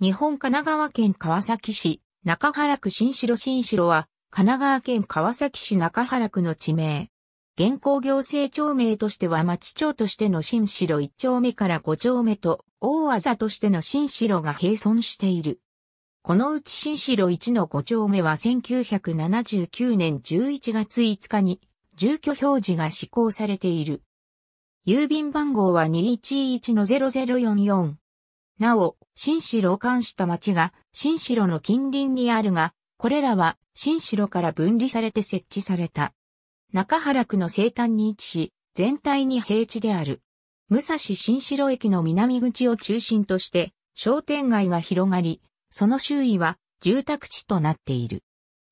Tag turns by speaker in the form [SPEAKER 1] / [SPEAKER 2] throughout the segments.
[SPEAKER 1] 日本神奈川県川崎市、中原区新城新城は、神奈川県川崎市中原区の地名。現行行政町名としては町町としての新城1丁目から5丁目と、大技としての新城が並存している。このうち新城1の5丁目は1979年11月5日に、住居表示が施行されている。郵便番号は211-0044。なお、新城を冠した町が、新城の近隣にあるが、これらは、新城から分離されて設置された。中原区の西端に位置し、全体に平地である。武蔵新城駅の南口を中心として、商店街が広がり、その周囲は住宅地となっている。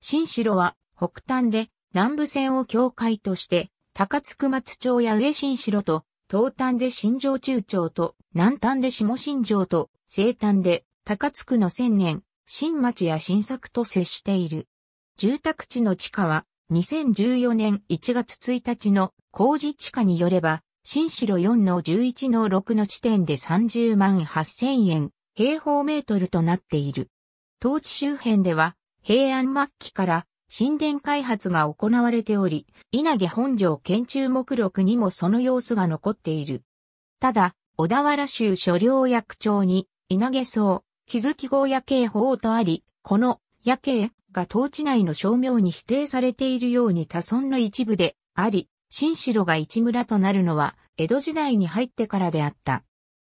[SPEAKER 1] 新城は北端で南部線を境界として、高津区松町や上新城と東端で新城中町と、南端で下新城と、西端で高津区の千年、新町や新作と接している。住宅地の地価は、2014年1月1日の工事地価によれば、新城4の11の6の地点で30万8000円、平方メートルとなっている。当地周辺では、平安末期から神殿開発が行われており、稲毛本城建築目録にもその様子が残っている。ただ、小田原州所領役長に、稲毛荘、気づき号夜景法とあり、この夜景が当地内の商名に否定されているように多村の一部であり、新城が一村となるのは、江戸時代に入ってからであった。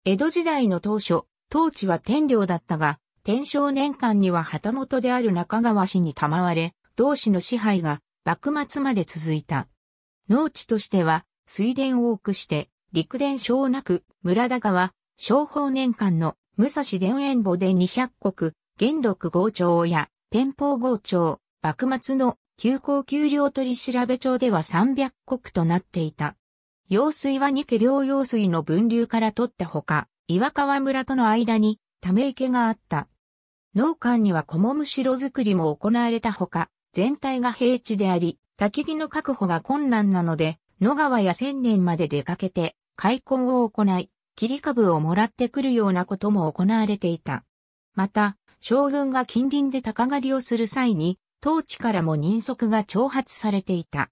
[SPEAKER 1] 江戸時代の当初、当地は天領だったが、天正年間には旗本である中川氏に賜れ、同氏の支配が幕末まで続いた。農地としては、水田を多くして、陸田小なく、村田川、商法年間の武蔵田園墓で200国、元禄豪町や天保豪町、幕末の休校給料取調べ帳では300国となっていた。用水は二家両用水の分流から取ったほか、岩川村との間にため池があった。農館には小もむ城作りも行われたほか、全体が平地であり、焚き木の確保が困難なので、野川や千年まで出かけて、開墾を行い、切り株をもらってくるようなことも行われていた。また、将軍が近隣で鷹狩りをする際に、当地からも人足が挑発されていた。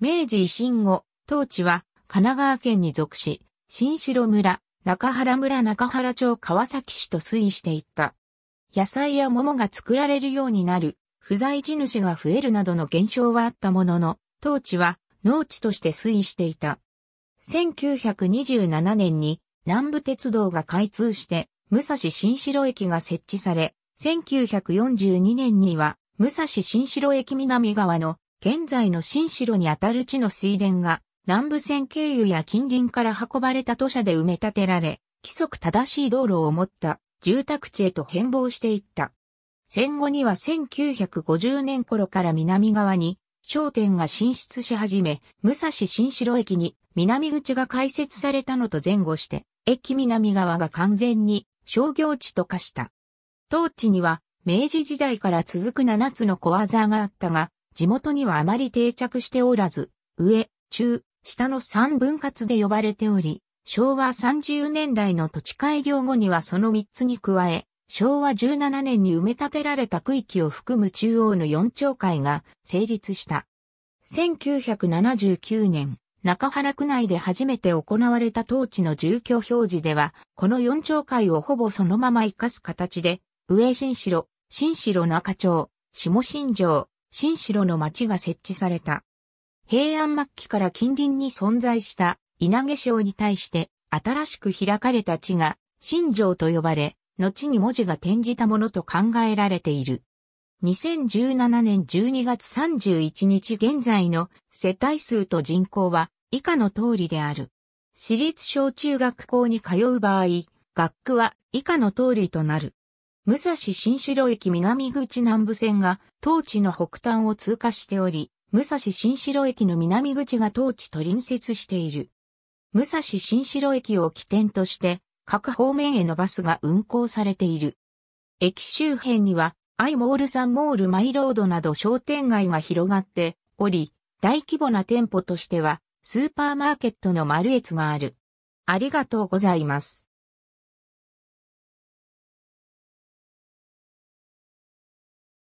[SPEAKER 1] 明治維新後、当地は神奈川県に属し、新城村、中原村中原町川崎市と推移していった。野菜や桃が作られるようになる不在地主が増えるなどの現象はあったものの、当地は農地として推移していた。1927年に南部鉄道が開通して、武蔵新城駅が設置され、1942年には武蔵新城駅南側の現在の新城にあたる地の水田が南部線経由や近隣から運ばれた土砂で埋め立てられ、規則正しい道路を持った住宅地へと変貌していった。戦後には1950年頃から南側に商店が進出し始め、武蔵新城駅に南口が開設されたのと前後して、駅南側が完全に商業地と化した。当地には明治時代から続く7つの小技があったが、地元にはあまり定着しておらず、上、中、下の3分割で呼ばれており、昭和30年代の土地改良後にはその3つに加え、昭和17年に埋め立てられた区域を含む中央の4町会が成立した。1979年、中原区内で初めて行われた当地の住居表示では、この4町会をほぼそのまま活かす形で、上新城、新城中町、下新城、新城の町が設置された。平安末期から近隣に存在した稲毛省に対して、新しく開かれた地が、新城と呼ばれ、後に文字が転じたものと考えられている。2017年12月31日現在の世帯数と人口は以下の通りである。私立小中学校に通う場合、学区は以下の通りとなる。武蔵新城駅南口南部線が当地の北端を通過しており、武蔵新城駅の南口が当地と隣接している。武蔵新城駅を起点として、各方面へのバスが運行されている。駅周辺には、アイモールサンモールマイロードなど商店街が広がっており、大規模な店舗としては、スーパーマーケットのマルエツがある。ありがとうございます。